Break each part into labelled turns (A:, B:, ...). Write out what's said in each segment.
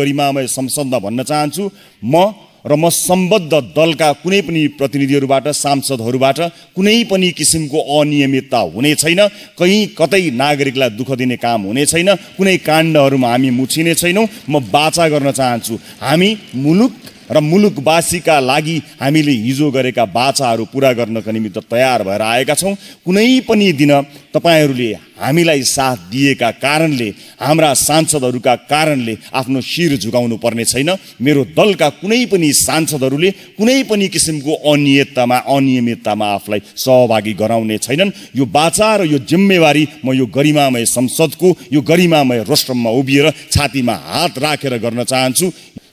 A: गरिमामय संसदमा भन्न चाहन्छु म र म सम्बद्ध दलका कुनै पनि प्रतिनिधिहरूबाट सांसदहरूबाट कुनै पनि किसिमको अनियमितता हुने छैन कहीँ कतै नागरिकलाई दुःख दिने काम हुने छैन कुनै काण्डहरूमा हामी मुछिने छैनौँ म बाचा गर्न चाहन्छु हामी मुलुक र मुलुकवासीका लागि हामीले हिजो गरेका बाचाहरू पुरा गर्नका निमित्त तयार भएर आएका छौँ कुनै पनि दिन तपाईँहरूले हामीलाई साथ दिएका कारणले हाम्रा सांसदहरूका कारणले आफ्नो शिर झुकाउनु पर्ने छैन मेरो दलका कुनै पनि सांसदहरूले कुनै पनि किसिमको अनियतामा अनियमिततामा आफूलाई सहभागी गराउने छैनन् यो बाचा र यो जिम्मेवारी म यो गरिमामय संसदको यो गरिमामय रोस्ट्रममा उभिएर छातीमा हात राखेर गर्न चाहन्छु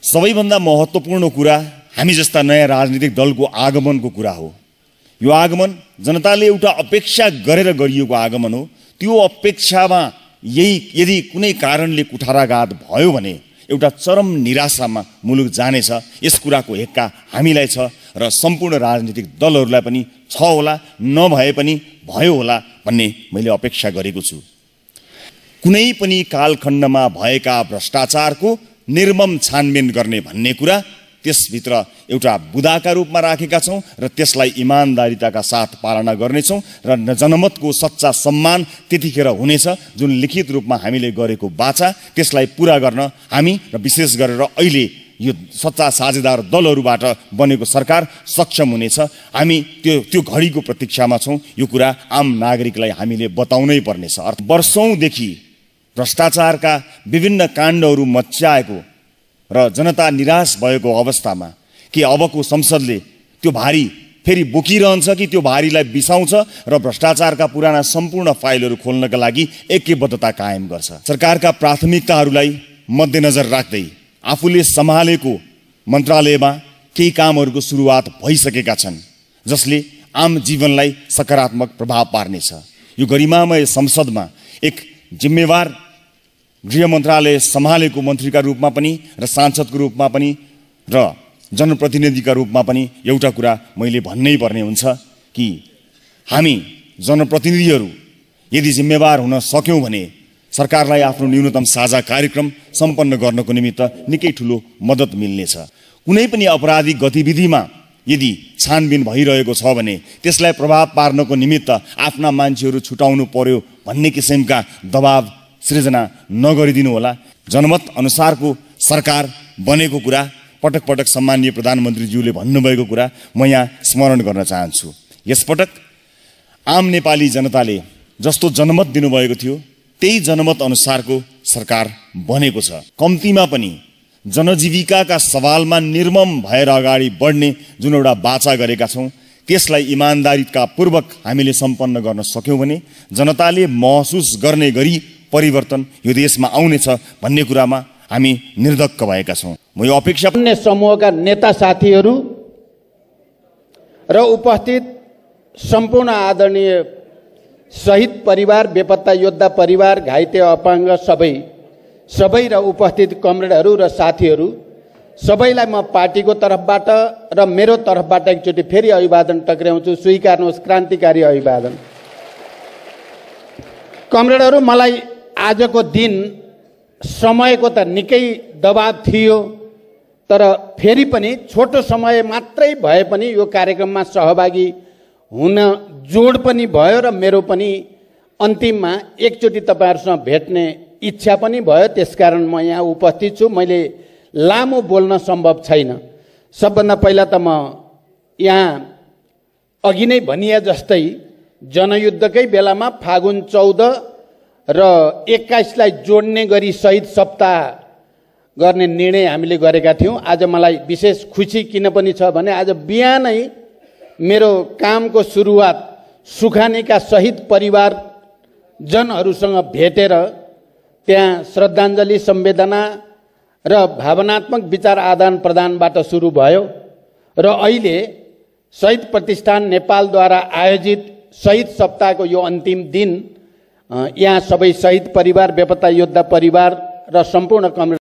A: सबैभन्दा महत्त्वपूर्ण कुरा हामी जस्ता नयाँ राजनीतिक दलको आगमनको कुरा हो यो आगमन जनताले एउटा अपेक्षा गरेर गरिएको आगमन हो त्यो अपेक्षामा यही यदि कुनै कारणले कुठाराघात भयो भने एउटा चरम निराशामा मुलुक जानेछ यस कुराको हेक्का हामीलाई छ र सम्पूर्ण राजनीतिक दलहरूलाई पनि छ होला नभए पनि भयो होला भन्ने मैले अपेक्षा गरेको छु कुनै पनि कालखण्डमा भएका भ्रष्टाचारको निर्मम छानबिन गर्ने भन्ने कुरा त्यसभित्र एउटा बुदाका रूपमा राखेका छौँ र त्यसलाई इमान्दारिताका साथ पालना गर्नेछौँ र जनमतको सच्चा सम्मान त्यतिखेर हुनेछ जुन लिखित रूपमा हामीले गरेको बाचा त्यसलाई पुरा गर्न हामी र विशेष गरेर अहिले यो सच्चा साझेदार दलहरूबाट बनेको सरकार सक्षम हुनेछ हामी त्यो त्यो घडीको प्रतीक्षामा छौँ यो कुरा आम नागरिकलाई हामीले बताउनै पर्नेछ अर्थ वर्षौँदेखि भ्रष्टाचारका विभिन्न काण्डहरू मच्याएको र जनता निराश भएको अवस्थामा के अबको संसदले त्यो भारी फेरि बोकिरहन्छ कि त्यो भारीलाई बिसाउँछ र भ्रष्टाचारका पुराना सम्पूर्ण फाइलहरू खोल्नका लागि एकबद्धता कायम गर्छ सरकारका प्राथमिकताहरूलाई मध्यनजर राख्दै आफूले सम्हालेको मन्त्रालयमा केही कामहरूको सुरुवात भइसकेका छन् जसले आम जीवनलाई सकारात्मक प्रभाव पार्नेछ यो गरिमामय संसदमा एक जिम्मेवार गृह मन्त्रालय सम्हालेको मन्त्रीका रूपमा पनि र सांसदको रूपमा पनि र जनप्रतिनिधिका रूपमा पनि एउटा कुरा मैले भन्नै पर्ने हुन्छ कि हामी जनप्रतिनिधिहरू यदि जिम्मेवार हुन सक्यौँ भने सरकारलाई आफ्नो न्यूनतम साझा कार्यक्रम सम्पन्न गर्नको निमित्त निकै ठुलो मद्दत मिल्नेछ कुनै पनि अपराधिक गतिविधिमा यदि छानबिन भइरहेको छ भने त्यसलाई प्रभाव पार्नको निमित्त आफ्ना मान्छेहरू छुटाउनु पर्यो भन्ने किसिमका दबाव सृजना नगरिदिनु होला जनमत अनुसारको सरकार बनेको कुरा पटक पटक सम्मानीय प्रधानमन्त्रीज्यूले भन्नुभएको कुरा म यहाँ स्मरण गर्न चाहन्छु यसपटक आम नेपाली जनताले जस्तो जनमत दिनुभएको थियो त्यही जनमत अनुसारको सरकार बनेको छ कम्तीमा पनि जनजीविकाका सवालमा निर्मम भएर अगाडि बढ्ने जुन एउटा बाचा गरेका छौँ त्यसलाई इमान्दारीका पूर्वक हामीले सम्पन्न गर्न सक्यौँ भने जनताले महसुस गर्ने गरी परिवर्तन यो देशमा आउनेछ भन्ने कुरामा हामी निर्धक्क भएका छौँ
B: म यो अपेक्षा अन्य समूहका नेता साथीहरू र उपस्थित सम्पूर्ण आदरणीय शहीद परिवार बेपत्ता योद्धा परिवार घाइते अपाङ्ग सबै सबै र उपस्थित कमरेडहरू र साथीहरू सबैलाई म पार्टीको तर्फबाट र मेरो तर्फबाट एकचोटि फेरि अभिवादन टक्र्याउँछु स्वीकार्नुहोस् क्रान्तिकारी अभिवादन कमरेडहरू मलाई आजको दिन समयको त निकै दबाब थियो तर फेरि पनि छोटो समय मात्रै भए पनि यो कार्यक्रममा सहभागी हुन जोड पनि भयो र मेरो पनि अन्तिममा एकचोटि तपाईँहरूसँग भेट्ने इच्छा पनि भयो त्यसकारण म यहाँ उपस्थित छु मैले लामो बोल्न सम्भव छैन सबभन्दा पहिला त म यहाँ अघि नै भनिए जस्तै जनयुद्धकै बेलामा फागुन चौध र एक्काइसलाई जोड्ने गरी शहीद सप्ताह गर्ने निर्णय हामीले गरेका थियौँ आज मलाई विशेष खुसी किन पनि छ भने आज बिहानै मेरो कामको सुरुवात सुखानीका शहीद परिवारजनहरूसँग भेटेर त्यहाँ श्रद्धाञ्जली संवेदना र भावनात्मक विचार आदान प्रदानबाट सुरु भयो र अहिले शहीद प्रतिष्ठान नेपालद्वारा आयोजित शहीद सप्ताहको यो अन्तिम दिन यहाँ सबै शहीद परिवार बेपत्ता योद्धा परिवार र सम्पूर्ण कम